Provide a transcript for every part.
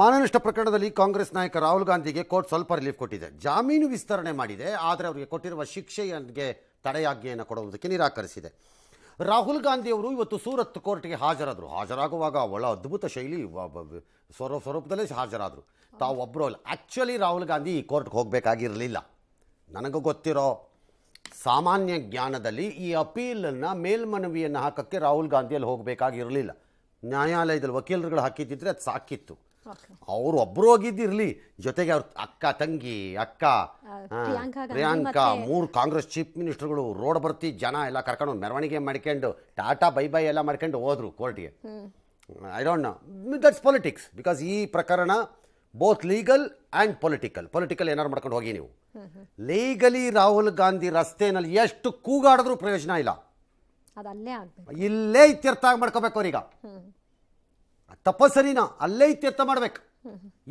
ಮಾನನಷ್ಟ ಪ್ರಕರಣದಲ್ಲಿ ಕಾಂಗ್ರೆಸ್ ನಾಯಕ ರಾಹುಲ್ ಗಾಂಧಿಗೆ ಕೋರ್ಟ್ ಸ್ವಲ್ಪ ರಿಲೀಫ್ ಕೊಟ್ಟಿದೆ ಜಾಮೀನು ವಿಸ್ತರಣೆ ಮಾಡಿದೆ ಆದರೆ ಅವರಿಗೆ ಕೊಟ್ಟಿರುವ ಶಿಕ್ಷೆಗೆ ತಡೆಯಾಜ್ಞೆಯನ್ನು ಕೊಡುವುದಕ್ಕೆ ನಿರಾಕರಿಸಿದೆ ರಾಹುಲ್ ಗಾಂಧಿ ಅವರು ಇವತ್ತು ಸೂರತ್ ಕೋರ್ಟ್ಗೆ ಹಾಜರಾದರು ಹಾಜರಾಗುವಾಗ ಒಳ ಅದ್ಭುತ ಶೈಲಿ ಸ್ವರೂಪ ಸ್ವರೂಪದಲ್ಲೇ ಹಾಜರಾದರು ತಾವು ಒಬ್ಬರು ಅಲ್ಲ ಆ್ಯಕ್ಚುಲಿ ರಾಹುಲ್ ಗಾಂಧಿ ಈ ಕೋರ್ಟ್ಗೆ ಹೋಗಬೇಕಾಗಿರಲಿಲ್ಲ ನನಗೆ ಗೊತ್ತಿರೋ ಸಾಮಾನ್ಯ ಜ್ಞಾನದಲ್ಲಿ ಈ ಅಪೀಲನ್ನು ಮೇಲ್ಮನವಿಯನ್ನು ಹಾಕೋಕ್ಕೆ ರಾಹುಲ್ ಗಾಂಧಿಯಲ್ಲಿ ಹೋಗಬೇಕಾಗಿರಲಿಲ್ಲ ನ್ಯಾಯಾಲಯದಲ್ಲಿ ವಕೀಲರುಗಳು ಹಾಕಿದ್ದಿದ್ರೆ ಅದು ಸಾಕಿತ್ತು ಅವರು ಒಬ್ರು ಹೋಗಿದ್ದಿರ್ಲಿ ಜೊತೆಗೆ ಅವ್ರ ಅಕ್ಕ ತಂಗಿ ಅಕ್ಕ ಪ್ರಿಯಾಂಕಾ ಮೂರು ಕಾಂಗ್ರೆಸ್ ಚೀಫ್ ಮಿನಿಸ್ಟರ್ಗಳು ರೋಡ್ ಬರ್ತಿ ಜನ ಎಲ್ಲ ಕರ್ಕೊಂಡು ಮೆರವಣಿಗೆ ಮಾಡ್ಕೊಂಡು ಟಾಟಾ ಬೈ ಬೈ ಎಲ್ಲ ಮಾಡ್ಕೊಂಡು ಹೋದ್ರು ಕೋರ್ಟ್ಗೆ I don't know that's politics because ಈ ಪ್ರಕರಣ both legal and political political ಏನಾರು ಮಾಡ್ಕೊಂಡು ಹೋಗಿ ನೀವು ಲೀಗಲಿ ರಾಹುಲ್ ಗಾಂಧಿ ರಸ್ತೆನಲ್ಲಿ ಎಷ್ಟು ಕೂಗಾಡಿದ್ರೂ ಪ್ರಯೋಜನ ಇಲ್ಲ ಇಲ್ಲೇ ಇತ್ಯರ್ಥ ಮಾಡ್ಕೋಬೇಕು ಅವ್ರೀಗ ತಪಸ್ಸರಿನ ಅಲ್ಲೇ ಇತ್ಯರ್ಥ ಮಾಡ್ಬೇಕು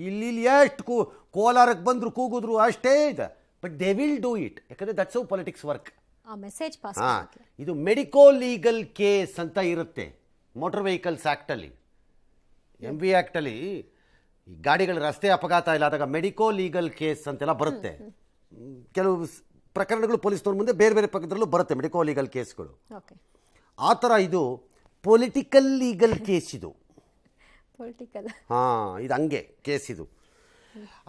ಇಲ್ಲಿ ಎಷ್ಟು ಕೂ ಕೋಲಾರಕ್ಕೆ ಬಂದ್ರು ಕೂಗಿದ್ರು ಅಷ್ಟೇ ಇದೆ but they will do it ಯಾಕಂದ್ರೆ that's how politics work message ಇದು ಮೆಡಿಕೋ ಲೀಗಲ್ ಕೇಸ್ ಅಂತ ಇರುತ್ತೆ ಮೋಟರ್ ವೆಹಿಕಲ್ಸ್ ಆ್ಯಕ್ಟಲ್ಲಿ ಎಮ್ ವಿ ಆ್ಯಕ್ಟಲ್ಲಿ ಈ ಗಾಡಿಗಳ ರಸ್ತೆ ಅಪಘಾತ ಇಲ್ಲ ಆದಾಗ ಮೆಡಿಕೋ ಲೀಗಲ್ ಕೇಸ್ ಅಂತೆಲ್ಲ ಬರುತ್ತೆ ಕೆಲವು ಪ್ರಕರಣಗಳು ಪೊಲೀಸ್ನವ್ರ ಮುಂದೆ ಬೇರೆ ಬೇರೆ ಪ್ರಕರಣದಲ್ಲೂ ಬರುತ್ತೆ ಮೆಡಿಕೋ ಲೀಗಲ್ ಕೇಸ್ಗಳು ಆ ಥರ ಇದು ಪೊಲಿಟಿಕಲ್ ಲೀಗಲ್ ಕೇಸ್ ಇದು ಪೊಲಿಟಿಕಲ್ ಹಾಂ ಇದು ಹಂಗೆ ಕೇಸ್ ಇದು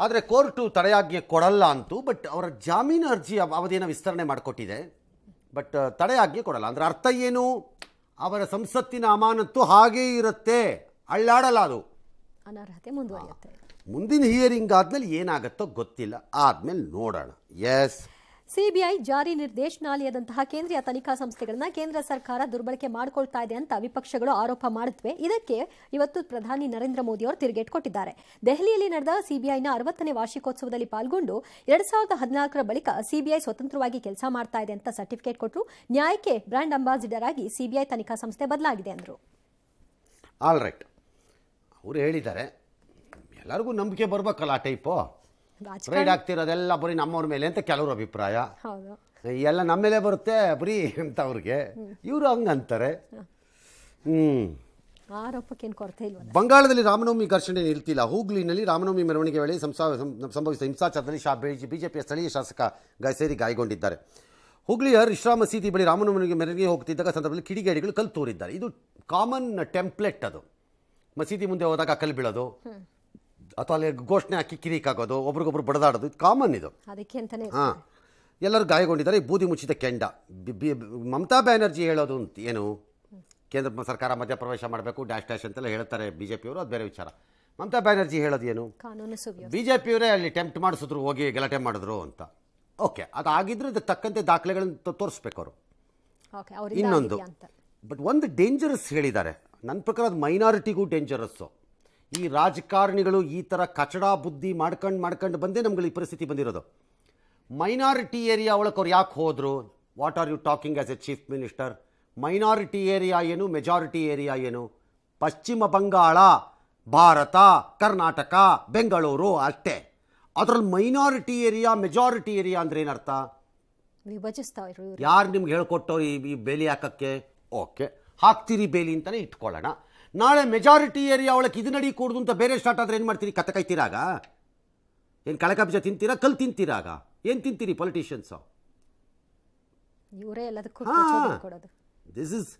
ಆದರೆ ಕೋರ್ಟು ತಡೆಯಾಜ್ಞೆ ಕೊಡಲ್ಲ ಅಂತೂ ಬಟ್ ಅವರ ಜಾಮೀನು ಅರ್ಜಿ ಅವಧಿಯನ್ನು ವಿಸ್ತರಣೆ ಮಾಡಿಕೊಟ್ಟಿದೆ ಬಟ್ ತಡೆಯಾಜ್ಞೆ ಕೊಡಲ್ಲ ಅಂದರೆ ಅರ್ಥ ಏನು ಅವರ ಸಂಸತ್ತಿನ ಅಮಾನತ್ತು ಹಾಗೇ ಇರುತ್ತೆ ಅಳ್ಳಾಡಲ್ಲ ಅದು ಅನರ್ಹತೆ ಮುಂದುವರಿಯುತ್ತೆ ಮುಂದಿನ ಹಿಯರಿಂಗ್ ಆದಮೇಲೆ ಏನಾಗುತ್ತೋ ಗೊತ್ತಿಲ್ಲ ಆದಮೇಲೆ ನೋಡೋಣ ಎಸ್ ಸಿಬಿಐ ಜಾರಿ ನಿರ್ದೇಶನಾಲಯದಂತಹ ಕೇಂದ್ರೀಯ ತನಿಖಾ ಸಂಸ್ಥೆಗಳನ್ನ ಕೇಂದ್ರ ಸರ್ಕಾರ ದುರ್ಬಳಕೆ ಮಾಡಿಕೊಳ್ತಾ ಇದೆ ಅಂತ ವಿಪಕ್ಷಗಳು ಆರೋಪ ಮಾಡುತ್ತಿವೆ ಇದಕ್ಕೆ ಇವತ್ತು ಪ್ರಧಾನಿ ನರೇಂದ್ರ ಮೋದಿ ಅವರು ತಿರುಗೇಟ್ ಕೊಟ್ಟಿದ್ದಾರೆ ದೆಹಲಿಯಲ್ಲಿ ನಡೆದ ಸಿಬಿಐನ ಅರವತ್ತನೇ ವಾರ್ಷಿಕೋತ್ಸವದಲ್ಲಿ ಪಾಲ್ಗೊಂಡು ಎರಡ್ ಸಾವಿರದ ಹದಿನಾಲ್ಕರ ಬಳಿಕ ಸಿಬಿಐ ಸ್ವತಂತ್ರವಾಗಿ ಕೆಲಸ ಮಾಡ್ತಾ ಇದೆ ಅಂತ ಸರ್ಟಿಫಿಕೇಟ್ ಕೊಟ್ಟರು ನ್ಯಾಯಕ್ಕೆ ಬ್ರ್ಯಾಂಡ್ ಅಂಬಾಸಿಡರ್ ಆಗಿ ಸಿಬಿಐ ತನಿಖಾ ಸಂಸ್ಥೆ ಬದಲಾಗಿದೆ ಅಂದರು ರೈಟ್ ಅವರು ಹೇಳಿದ್ದಾರೆ ಎಲ್ಲರಿಗೂ ನಂಬಿಕೆ ಬರಬೇಕಲ್ಲ ಆ ಟೈಪು ರೈಡ್ ಆಗ್ತಿರೋದೆಲ್ಲ ಬರೀ ನಮ್ಮವ್ರ ಮೇಲೆ ಅಂತ ಕೆಲವ್ರ ಅಭಿಪ್ರಾಯ ಎಲ್ಲ ನಮ್ಮ ಮೇಲೆ ಬರುತ್ತೆ ಬರೀ ಅಂತ ಅವ್ರಿಗೆ ಇವರು ಹಂಗಂತಾರೆ ಹ್ಮ್ ಬಂಗಾಳದಲ್ಲಿ ರಾಮನವಮಿ ಘರ್ಷಣೆ ನಿಲ್ತಿಲ್ಲ ಹೂಗ್ಲಿನಲ್ಲಿ ರಾಮನವಮಿ ಮೆರವಣಿಗೆ ವೇಳೆ ಸಂಭವಿಸಿದ ಹಿಂಸಾಚಾರದಲ್ಲಿ ಶಾ ಬಿಜೆಪಿಯ ಸ್ಥಳೀಯ ಶಾಸಕ ಸೇರಿ ಗಾಯಗೊಂಡಿದ್ದಾರೆ ಹುಗ್ಲಿಯ ಇಶ್ರಾ ಮಸೀದಿ ಬಳಿ ರಾಮನವಮಿಗೆ ಮೆರವಣಿಗೆ ಹೋಗ್ತಿದ್ದಾಗ ಸಂದರ್ಭದಲ್ಲಿ ಕಿಡಿಗೇಡಿಗಳು ಕಲ್ಲು ತೋರಿದ್ದಾರೆ ಇದು ಕಾಮನ್ ಟೆಂಪ್ಲೆಟ್ ಅದು ಮಸೀದಿ ಮುಂದೆ ಹೋದಾಗ ಕಲ್ಲು ಬೀಳೋದು ಅಥವಾ ಅಲ್ಲಿ ಘೋಷಣೆ ಹಾಕಿ ಆಗೋದು ಒಬ್ರಿಗೊಬ್ರು ಬಡದಾಡೋದು ಇದು ಕಾಮನ್ ಇದು ಅದಕ್ಕೆ ಅಂತಾನೆ ಹಾಂ ಎಲ್ಲರೂ ಗಾಯಗೊಂಡಿದ್ದಾರೆ ಈ ಬೂದಿ ಮುಚ್ಚಿದ ಕೆಂಡ ಮಮತಾ ಬ್ಯಾನರ್ಜಿ ಹೇಳೋದು ಅಂತ ಏನು ಕೇಂದ್ರ ಸರ್ಕಾರ ಮಧ್ಯಪ್ರವೇಶ ಮಾಡಬೇಕು ಡ್ಯಾಶ್ ಡ್ಯಾಶ್ ಅಂತೆಲ್ಲ ಹೇಳ್ತಾರೆ ಬಿ ಜೆ ಪಿಯವರು ಅದು ಬೇರೆ ವಿಚಾರ ಮಮತಾ ಬ್ಯಾನರ್ಜಿ ಹೇಳೋದು ಏನು ಬಿ ಜೆ ಪಿಯವರೇ ಅಲ್ಲಿ ಟೆಂಪ್ಟ್ ಮಾಡಿಸಿದ್ರು ಹೋಗಿ ಗಲಾಟೆ ಮಾಡಿದ್ರು ಅಂತ ಓಕೆ ಆಗಿದ್ರೆ ಇದಕ್ಕೆ ತಕ್ಕಂತೆ ದಾಖಲೆಗಳನ್ನು ತೋರಿಸ್ಬೇಕು ಅವರು ಇನ್ನೊಂದು ಬಟ್ ಒಂದು ಡೇಂಜರಸ್ ಹೇಳಿದ್ದಾರೆ ನನ್ನ ಪ್ರಕಾರ ಅದು ಮೈನಾರಿಟಿಗೂ ಡೇಂಜರಸ್ಸು ಈ ರಾಜಕಾರಣಿಗಳು ಈ ಥರ ಕಚಡ ಬುದ್ಧಿ ಮಾಡ್ಕೊಂಡು ಮಾಡ್ಕೊಂಡು ಬಂದೇ ನಮ್ಗೆ ಈ ಪರಿಸ್ಥಿತಿ ಬಂದಿರೋದು ಮೈನಾರಿಟಿ ಏರಿಯಾ ಒಳಗೆ ಅವ್ರು ಯಾಕೆ ಹೋದರು what are you talking as a chief minister minority area ಏನು ಮೆಜಾರಿಟಿ ಏರಿಯಾ ಏನು ಪಶ್ಚಿಮ ಬಂಗಾಳ ಭಾರತ ಕರ್ನಾಟಕ ಬೆಂಗಳೂರು ಅಷ್ಟೇ ಅದರಲ್ಲಿ ಮೈನಾರಿಟಿ ಏರಿಯಾ ಮೆಜಾರಿಟಿ ಏರಿಯಾ ಅಂದ್ರೆ ಏನರ್ಥ ಯಾರು ನಿಮ್ಗೆ ಹೇಳ್ಕೊಟ್ಟವ್ರು ಈ ಬೇಲಿ ಹಾಕಕ್ಕೆ ಓಕೆ ಹಾಕ್ತೀರಿ ಬೇಲಿ ಅಂತಲೇ ಇಟ್ಕೊಳ್ಳೋಣ ನಾಳೆ ಮೆಜಾರಿಟಿ ಏರಿಯಾ ಒಳಗೆ ಇದು ನಡಿ ಅಂತ ಬೇರೆ ಸ್ಟಾರ್ಟ್ ಆದರೆ ಏನು ಮಾಡ್ತೀರಿ ಕತೆ ಕೈತೀರಾಗ ಏನು ಕಳಕಬ್ಜ ತಿಂತೀರಾ ಕಲ್ ತಿಂತೀರಾಗ ಏನು ತಿಂತೀರಿ ಪೊಲಿಟಿಷಿಯನ್ಸು ದಿಸ್ ಇಸ್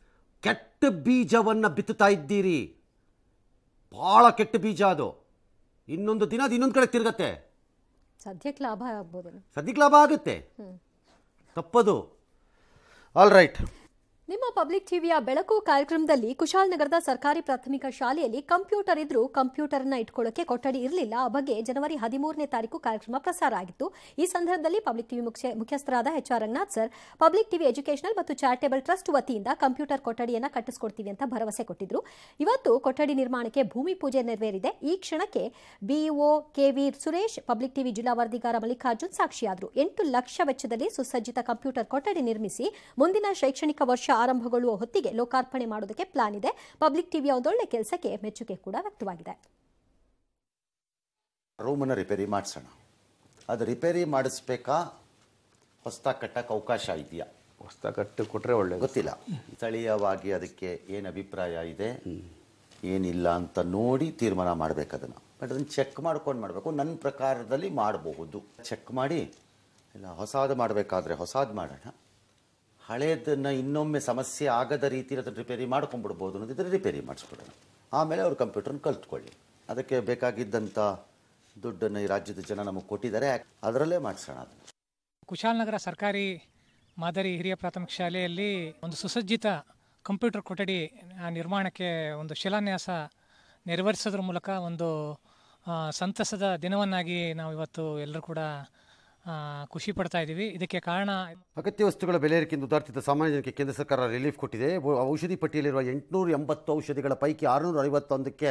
ಕೆಟ್ಟ ಬೀಜವನ್ನು ಬಿತ್ತುತ್ತಾ ಇದ್ದೀರಿ ಭಾಳ ಕೆಟ್ಟ ಬೀಜ ಅದು ಇನ್ನೊಂದು ದಿನ ಅದು ಇನ್ನೊಂದು ಕಡೆ ತಿರುಗತ್ತೆ ಸದ್ಯಕ್ಕೆ ಲಾಭ ಆಗ್ಬೋದು ಸದ್ಯಕ್ಕೆ ಲಾಭ ಆಗುತ್ತೆ ತಪ್ಪದು ಆಲ್ ರೈಟ್ ಪಬ್ಲಿಕ್ ಟಿವಿಯ ಬೆಳಕು ಕಾರ್ಯಕ್ರಮದಲ್ಲಿ ಕುಶಾಲನಗರದ ಸರ್ಕಾರಿ ಪ್ರಾಥಮಿಕ ಶಾಲೆಯಲ್ಲಿ ಕಂಪ್ಯೂಟರ್ ಇದ್ರೂ ಕಂಪ್ಯೂಟರ್ನ ಇಟ್ಕೊಳ್ಳೋಕೆ ಕೊಠಡಿ ಇರಲಿಲ್ಲ ಆ ಬಗ್ಗೆ ಜನವರಿ ಹದಿಮೂರನೇ ತಾರೀಕು ಕಾರ್ಯಕ್ರಮ ಪ್ರಸಾರ ಆಗಿತ್ತು ಈ ಸಂದರ್ಭದಲ್ಲಿ ಪಬ್ಲಿಕ್ ಟಿವಿ ಮುಖ್ಯಸ್ಥರಾದ H R Ranganath sir public TV educational ಮತ್ತು ಚಾರಿಟೇಬಲ್ ಟ್ರಸ್ಟ್ ವತಿಯಿಂದ ಕಂಪ್ಯೂಟರ್ ಕೊಠಡಿಯನ್ನು ಕಟ್ಟಿಸ್ಕೊಡ್ತೀವಿ ಅಂತ ಭರವಸೆ ಕೊಟ್ಟಿದ್ರು ಇವತ್ತು ಕೊಠಡಿ ನಿರ್ಮಾಣಕ್ಕೆ ಭೂಮಿ ಪೂಜೆ ನೆರವೇರಿದೆ ಈ ಕ್ಷಣಕ್ಕೆ BEO KV Suresh public TV ಜಿಲ್ಲಾ ವರದಿಗಾರ ಮಲ್ಲಿಕಾರ್ಜುನ್ ಸಾಕ್ಷಿಯಾದರು ಎಂಟು ಲಕ್ಷ ವೆಚ್ಚದಲ್ಲಿ ಸುಸಜ್ಜಿತ ಕಂಪ್ಯೂಟರ್ ಕೊಠಡಿ ನಿರ್ಮಿಸಿ ಮುಂದಿನ ಶೈಕ್ಷಣಿಕ ವರ್ಷ ಆರಂಭ ಸಮಾರಂಭಗಳು ಹೊತ್ತಿಗೆ ಲೋಕಾರ್ಪಣೆ ಮಾಡೋದಕ್ಕೆ ಪ್ಲಾನ್ ಇದೆ ಪಬ್ಲಿಕ್ ಟಿವಿಯ ಒಂದೊಳ್ಳೆ ಕೆಲಸಕ್ಕೆ ಮೆಚ್ಚುಗೆ ಕೂಡ ವ್ಯಕ್ತವಾಗಿದೆ ರೂಮನ್ನು ರಿಪೇರಿ ಮಾಡಿಸೋಣ ಅದು ರಿಪೇರಿ ಮಾಡಿಸ್ಬೇಕಾ ಹೊಸ್ತ ಕಟ್ಟಕ್ಕೆ ಅವಕಾಶ ಇದೆಯಾ ಹೊಸ್ತ ಕಟ್ಟು ಕೊಟ್ಟರೆ ಒಳ್ಳೆ ಗೊತ್ತಿಲ್ಲ ಸ್ಥಳೀಯವಾಗಿ ಅದಕ್ಕೆ ಏನು ಅಭಿಪ್ರಾಯ ಇದೆ ಏನಿಲ್ಲ ಅಂತ ನೋಡಿ ತೀರ್ಮಾನ ಮಾಡಬೇಕು ಅದನ್ನು ಬಟ್ ಅದನ್ನು ಚೆಕ್ ಮಾಡ್ಕೊಂಡು ಮಾಡಬೇಕು ನನ್ನ ಪ್ರಕಾರದಲ್ಲಿ ಮಾಡಬಹುದು ಚೆಕ್ ಮಾಡಿ ಇಲ್ಲ ಹೊಸಾದು ಮಾಡಬೇಕಾದ್ರೆ ಹೊಸಾದು ಮಾಡೋಣ ಹಳೆಯದನ್ನು ಇನ್ನೊಮ್ಮೆ ಸಮಸ್ಯೆ ಆಗದ ರೀತಿಯಲ್ಲಿ ಅದನ್ನು ರಿಪೇರಿ ಮಾಡ್ಕೊಂಡ್ಬಿಡ್ಬೋದು ಅನ್ನೋದಿದ್ರೆ ರಿಪೇರಿ ಮಾಡಿಸ್ಬಿಡೋಣ ಆಮೇಲೆ ಅವರು ಕಂಪ್ಯೂಟ್ರನ್ನ ಕಲ್ತ್ಕೊಳ್ಳಿ ಅದಕ್ಕೆ ಬೇಕಾಗಿದ್ದಂಥ ದುಡ್ಡನ್ನು ಈ ರಾಜ್ಯದ ಜನ ನಮಗೆ ಕೊಟ್ಟಿದ್ದಾರೆ ಅದರಲ್ಲೇ ಮಾಡಿಸೋಣ ಅದನ್ನು ಕುಶಾಲನಗರ ಸರ್ಕಾರಿ ಮಾದರಿ ಹಿರಿಯ ಪ್ರಾಥಮಿಕ ಶಾಲೆಯಲ್ಲಿ ಒಂದು ಸುಸಜ್ಜಿತ ಕಂಪ್ಯೂಟರ್ ಕೊಠಡಿ ನಿರ್ಮಾಣಕ್ಕೆ ಒಂದು ಶಿಲಾನ್ಯಾಸ ನೆರವೇರಿಸೋದ್ರ ಮೂಲಕ ಒಂದು ಸಂತಸದ ದಿನವನ್ನಾಗಿ ನಾವು ಇವತ್ತು ಎಲ್ಲರೂ ಕೂಡ ಖುಷಿ ಪಡ್ತಾ ಇದ್ದೀವಿ ಇದಕ್ಕೆ ಕಾರಣ ಅಗತ್ಯ ವಸ್ತುಗಳ ಬೆಲೆ ಏರಿಕೆಯಿಂದ ಉದಾರ್ತಿದ್ದ ಸಾಮಾನ್ಯ ಜನಕ್ಕೆ ಕೇಂದ್ರ ಸರ್ಕಾರ ರಿಲೀಫ್ ಕೊಟ್ಟಿದೆ ಔಷಧಿ ಪಟ್ಟಿಯಲ್ಲಿರುವ ಎಂಟುನೂರ ಎಂಬತ್ತು ಔಷಧಿಗಳ ಪೈಕಿ ಆರುನೂರ ಐವತ್ತೊಂದಕ್ಕೆ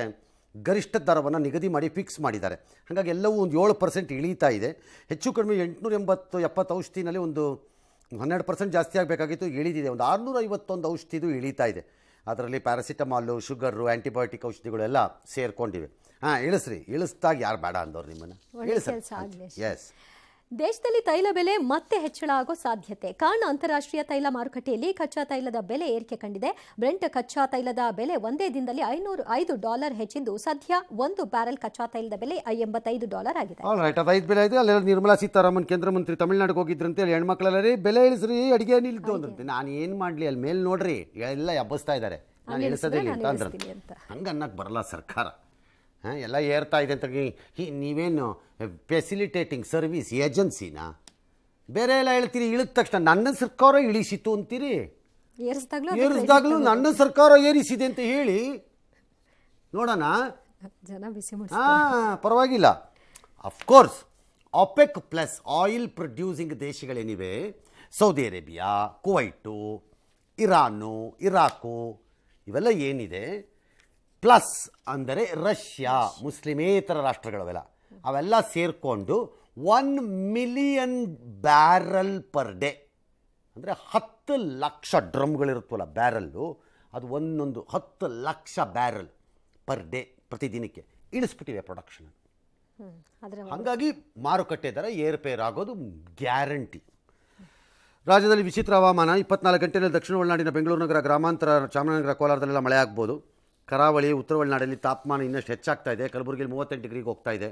ಗರಿಷ್ಠ ದರವನ್ನು ನಿಗದಿ ಮಾಡಿ ಫಿಕ್ಸ್ ಮಾಡಿದ್ದಾರೆ ಹಾಗಾಗಿ ಎಲ್ಲವೂ ಒಂದು ಏಳು ಪರ್ಸೆಂಟ್ ಇಳೀತಾ ಇದೆ ಹೆಚ್ಚು ಕಡಿಮೆ ಎಂಟುನೂರ ಎಂಬತ್ತು ಎಪ್ಪತ್ತು ಔಷಧಿನಲ್ಲಿ ಒಂದು ಹನ್ನೆರಡು ಪರ್ಸೆಂಟ್ ಜಾಸ್ತಿ ಆಗಬೇಕಾಗಿತ್ತು ಇಳಿದಿದೆ ಒಂದು ಆರುನೂರ ಐವತ್ತೊಂದು ಔಷಧಿದು ಇಳೀತಾ ಇದೆ ಅದರಲ್ಲಿ ಪ್ಯಾರಾಸಿಟಮಾಲು ಶುಗರು ಆ್ಯಂಟಿಬಯೋಟಿಕ್ ಔಷಧಿಗಳೆಲ್ಲ ಸೇರಿಕೊಂಡಿವೆ ಹಾಂ ಇಳಿಸ್ರಿ ಇಳಿಸ್ದಾಗ ಯಾರು ಬೇಡ ಅಂದವ್ರು ನಿಮ್ಮನ್ನು ಎಸ್ ದೇಶದಲ್ಲಿ ತೈಲ ಬೆಲೆ ಮತ್ತೆ ಹೆಚ್ಚಳ ಆಗೋ ಸಾಧ್ಯತೆ ಕಾರಣ ಅಂತಾರಾಷ್ಟ್ರೀಯ ತೈಲ ಮಾರುಕಟ್ಟೆಯಲ್ಲಿ ಕಚ್ಚಾ ತೈಲದ ಬೆಲೆ ಏರಿಕೆ ಕಂಡಿದೆ ಬ್ರೆಂಟ್ ಕಚ್ಚಾ ತೈಲದ ಬೆಲೆ ಒಂದೇ ದಿನದಲ್ಲಿ ಐನೂರು ಐದು ಡಾಲರ್ ಹೆಚ್ಚಿದ್ದು ಸದ್ಯ ಒಂದು ಬ್ಯಾರೆಲ್ ಕಚ್ಚಾ ತೈಲದ ಬೆಲೆ ಎಂಬತ್ತೈದು ಡಾಲರ್ ಆಗಿದೆ ಬೆಲೆ ಇದೆ ಅಲ್ಲೆಲ್ಲ ನಿರ್ಮಲಾ ಸೀತಾರಾಮನ್ ಕೇಂದ್ರ ಮಂತ್ರಿ ತಮಿಳುನಾಡಿಗೆ ಹೋಗಿದ್ರಂತೆ ಹೆಣ್ಮಕ್ಳಲ್ಲಿ ಬೆಲೆ ಇಳಿಸ್ರಿ ಅಡಿಗೆ ನಿಲ್ತು ನಾನು ಏನು ಮಾಡ್ಲಿ ಅಲ್ಲಿ ಮೇಲೆ ನೋಡ್ರಿ ಎಲ್ಲ ಎಬ್ಬಸ್ತಾ ಇದ್ದಾರೆ ನಾನು ಬರಲ್ಲ ಸರ್ಕಾರ ಹಾಂ ಎಲ್ಲ ಏರ್ತಾ ಇದೆ ಅಂತ ನೀವೇನು ಫೆಸಿಲಿಟೇಟಿಂಗ್ ಸರ್ವಿಸ್ ಏಜೆನ್ಸಿನಾ ಬೇರೆ ಎಲ್ಲ ಹೇಳ್ತೀರಿ ಇಳಿದ ತಕ್ಷಣ ನನ್ನ ಸರ್ಕಾರ ಇಳಿಸಿತು ಅಂತೀರಿ ಏರಿಸಿದಾಗಲೂ ನನ್ನ ಸರ್ಕಾರ ಏರಿಸಿದೆ ಅಂತ ಹೇಳಿ ನೋಡೋಣ ಜನ ಬಿಸಿ ಹಾಂ ಪರವಾಗಿಲ್ಲ of course OPEC plus oil producing ದೇಶಗಳೇನಿವೆ Saudi Arabia Kuwait Iran Iraq ಇವೆಲ್ಲ ಏನಿದೆ ಪ್ಲಸ್ ಅಂದರೆ ರಷ್ಯಾ ಮುಸ್ಲಿಮೇತರ ರಾಷ್ಟ್ರಗಳವೆಲ್ಲ ಅವೆಲ್ಲ ಸೇರಿಕೊಂಡು one million barrel per day ಅಂದರೆ ಹತ್ತು ಲಕ್ಷ ಡ್ರಮ್ಗಳಿರುತ್ತಲ್ಲ ಬ್ಯಾರಲ್ಲು ಅದು ಒಂದೊಂದು ಹತ್ತು ಲಕ್ಷ ಬ್ಯಾರಲ್ ಪರ್ ಡೇ ಪ್ರತಿದಿನಕ್ಕೆ ಇಳಿಸ್ಬಿಟ್ಟಿವೆ ಪ್ರೊಡಕ್ಷನ್ ಹಾಗಾಗಿ ಮಾರುಕಟ್ಟೆ ದರ ಏರುಪೇರಾಗೋದು ಗ್ಯಾರಂಟಿ ರಾಜ್ಯದಲ್ಲಿ ವಿಚಿತ್ರ ಹವಾಮಾನ ಇಪ್ಪತ್ನಾಲ್ಕು ಗಂಟೆಯಲ್ಲಿ ದಕ್ಷಿಣ ಒಳನಾಡಿನ ಬೆಂಗಳೂರು ನಗರ ಗ್ರಾಮಾಂತರ ಚಾಮರಾಜನಗರ ಕೋಲಾರದಲ್ಲೆಲ್ಲ ಮಳೆ ಆಗ್ಬೋದು ಕರಾವಳಿ ಉತ್ತರ ಒಳನಾಡಲ್ಲಿ ತಾಪಮಾನ ಇನ್ನಷ್ಟು ಹೆಚ್ಚಾಗ್ತಾ ಇದೆ ಕಲಬುರಗಿಲಿ ಮೂವತ್ತೆಂಟು ಡಿಗ್ರಿಗೆ ಹೋಗ್ತಾ ಇದೆ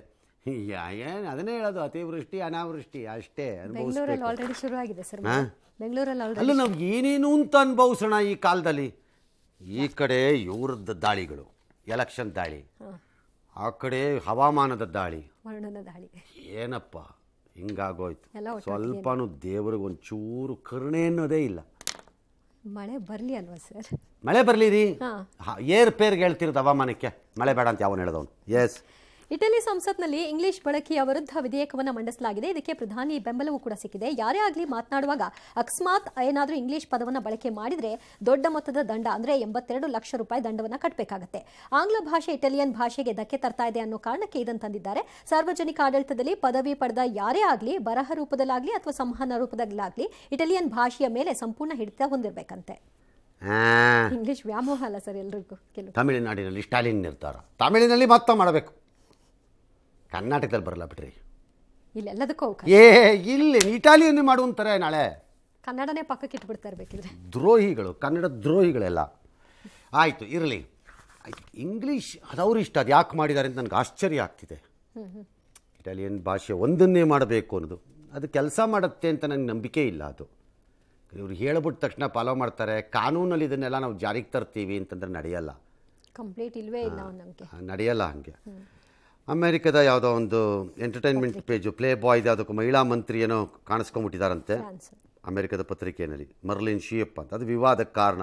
ಏನು ಅದನ್ನೇ ಹೇಳೋದು ಅತಿವೃಷ್ಟಿ ಅನಾವೃಷ್ಟಿ ಅಷ್ಟೇ ಆಲ್ರೆಡಿ ಶುರು ಆಗಿದೆ ಸರ್ ಬೆಂಗಳೂರಲ್ಲಿ ಅಲ್ಲ ನಾವು ಏನೇನು ಅಂತ ಅನ್ಭವಿಸೋಣ ಈ ಕಾಲದಲ್ಲಿ ಈ ಕಡೆ ಇವ್ರದ್ದ ದಾಳಿಗಳು ಎಲೆಕ್ಷನ್ ದಾಳಿ ಆ ಕಡೆ ಹವಾಮಾನದ ದಾಳಿ ದಾಳಿ ಏನಪ್ಪ ಹಿಂಗಾಗೋಯ್ತು ಸ್ವಲ್ಪನೂ ದೇವ್ರಿಗೆ ಒಂಚೂರು ಕರುಣೆ ಅನ್ನೋದೇ ಇಲ್ಲ ಮಳೆ ಬರಲಿ ಅಲ್ವಾ ಸರ್ ಮಳೆ ರೀ ಏರ್ ಪೇರ್ಗೆ ಹೇಳ್ತಿರೋದು ಹವಾಮಾನಕ್ಕೆ ಮಳೆ ಬೇಡ ಅಂತ ಯಾವನು ಹೇಳಿದವನು ಎಸ್ ಇಟಲಿ ಸಂಸತ್ನಲ್ಲಿ ಇಂಗ್ಲಿಷ್ ಬಳಕೆಯ ವಿರುದ್ಧ ವಿಧೇಯಕವನ್ನು ಮಂಡಿಸಲಾಗಿದೆ ಇದಕ್ಕೆ ಪ್ರಧಾನಿ ಬೆಂಬಲವೂ ಕೂಡ ಸಿಕ್ಕಿದೆ ಯಾರೇ ಆಗಲಿ ಮಾತನಾಡುವಾಗ ಅಕಸ್ಮಾತ್ ಏನಾದರೂ ಇಂಗ್ಲಿಷ್ ಪದವನ್ನು ಬಳಕೆ ಮಾಡಿದರೆ ದೊಡ್ಡ ಮೊತ್ತದ ದಂಡ ಅಂದರೆ ಎಂಬತ್ತೆರಡು ಲಕ್ಷ ರೂಪಾಯಿ ದಂಡವನ್ನು ಕಟ್ಟಬೇಕಾಗುತ್ತೆ ಆಂಗ್ಲ ಭಾಷೆ ಇಟಾಲಿಯನ್ ಭಾಷೆಗೆ ಧಕ್ಕೆ ತರ್ತಾ ಇದೆ ಅನ್ನೋ ಕಾರಣಕ್ಕೆ ಇದನ್ನು ತಂದಿದ್ದಾರೆ ಸಾರ್ವಜನಿಕ ಆಡಳಿತದಲ್ಲಿ ಪದವಿ ಪಡೆದ ಯಾರೇ ಆಗಲಿ ಬರಹ ರೂಪದಲ್ಲಾಗಲಿ ಅಥವಾ ಸಂವಹನ ರೂಪದಲ್ಲಾಗಲಿ ಇಟಲಿಯನ್ ಭಾಷೆಯ ಮೇಲೆ ಸಂಪೂರ್ಣ ಹಿಡಿತ ಹೊಂದಿರಬೇಕಂತೆ ಇಂಗ್ಲಿಷ್ ವ್ಯಾಮೋಹ ಅಲ್ಲ ಸರ್ ಎಲ್ರಿಗೂ ತಮಿಳುನಾಡಿನಲ್ಲಿ ಸ್ಟಾಲಿನ್ ನಿರ್ಧಾರ ತಮಿಳಿನಲ್ಲಿ ಮತ್ತ ಮಾಡಬೇಕು ಕರ್ನಾಟಕದಲ್ಲಿ ಬರಲ್ಲ ಬಿಡ್ರಿ ಇಲ್ಲೆಲ್ಲದಕ್ಕೂ ಏ ಇಲ್ಲಿ ಇಟಾಲಿಯನ್ ಮಾಡುವಂತಾರೆ ನಾಳೆ ಕನ್ನಡನೇ ಪಕ್ಕಕ್ಕೆ ಇಟ್ಬಿಡ್ತಾರೆ ಬೇಕಿದ್ರೆ ದ್ರೋಹಿಗಳು ಕನ್ನಡ ದ್ರೋಹಿಗಳೆಲ್ಲ ಆಯಿತು ಇರಲಿ ಇಂಗ್ಲಿಷ್ ಇಂಗ್ಲೀಷ್ ಅದವ್ರು ಇಷ್ಟ ಅದು ಯಾಕೆ ಮಾಡಿದ್ದಾರೆ ಅಂತ ನನಗೆ ಆಶ್ಚರ್ಯ ಆಗ್ತಿದೆ ಇಟಾಲಿಯನ್ ಭಾಷೆ ಒಂದನ್ನೇ ಮಾಡಬೇಕು ಅನ್ನೋದು ಅದು ಕೆಲಸ ಮಾಡುತ್ತೆ ಅಂತ ನನಗೆ ನಂಬಿಕೆ ಇಲ್ಲ ಅದು ಇವ್ರು ಹೇಳಿಬಿಟ್ಟ ತಕ್ಷಣ ಫಾಲೋ ಮಾಡ್ತಾರೆ ಕಾನೂನಲ್ಲಿ ಇದನ್ನೆಲ್ಲ ನಾವು ಜಾರಿಗೆ ತರ್ತೀವಿ ಅಂತಂದ್ರೆ ನಡೆಯಲ್ಲ ಕಂಪ್ಲೀಟ್ ಇಲ್ವೇ ಇಲ್ಲ ನಡೆಯಲ್ಲ ಹಂಗೆ ಅಮೇರಿಕದ ಯಾವುದೋ ಒಂದು ಎಂಟರ್ಟೈನ್ಮೆಂಟ್ ಪೇಜು ಪ್ಲೇ ಬಾಯ್ದು ಯಾವುದಕ್ಕೆ ಮಹಿಳಾ ಮಂತ್ರಿ ಏನೋ ಕಾಣಿಸ್ಕೊಂಬಿಟ್ಟಿದಾರಂತೆ ಅಮೇರಿಕದ ಪತ್ರಿಕೆಯಲ್ಲಿ ಮರ್ಲಿನ್ ಶಿಯಪ್ಪ ಅಂತ ಅದು ವಿವಾದಕ್ಕೆ ಕಾರಣ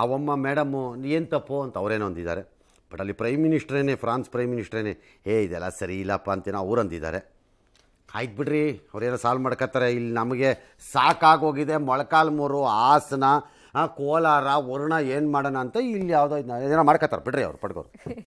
ಆವಮ್ಮ ಮೇಡಮ್ಮು ಏನು ತಪ್ಪು ಅಂತ ಅವರೇನೋ ಅಂದಿದ್ದಾರೆ ಬಟ್ ಅಲ್ಲಿ ಪ್ರೈಮ್ ಮಿನಿಸ್ಟ್ರೇನೆ ಫ್ರಾನ್ಸ್ ಪ್ರೈಮ್ ಮಿನಿಸ್ಟ್ರೇನೆ ಹೇ ಇದೆಲ್ಲ ಸರಿ ಇಲ್ಲಪ್ಪ ಅಂತೇನೋ ಅವ್ರು ಅಂದಿದ್ದಾರೆ ಆಯ್ತು ಬಿಡ್ರಿ ಅವ್ರೇನೋ ಸಾಲ್ವ್ ಮಾಡ್ಕೋತಾರೆ ಇಲ್ಲಿ ನಮಗೆ ಸಾಕಾಗೋಗಿದೆ ಮೊಳಕಾಲ್ಮೂರು ಹಾಸನ ಕೋಲಾರ ವರುಣ ಏನು ಮಾಡೋಣ ಅಂತ ಇಲ್ಲಿ ಯಾವುದೋ ಏನೋ ಮಾಡ್ಕೋತಾರೆ ಬಿಡ್ರಿ ಅವ್ರು ಪಡ್ಕೋರು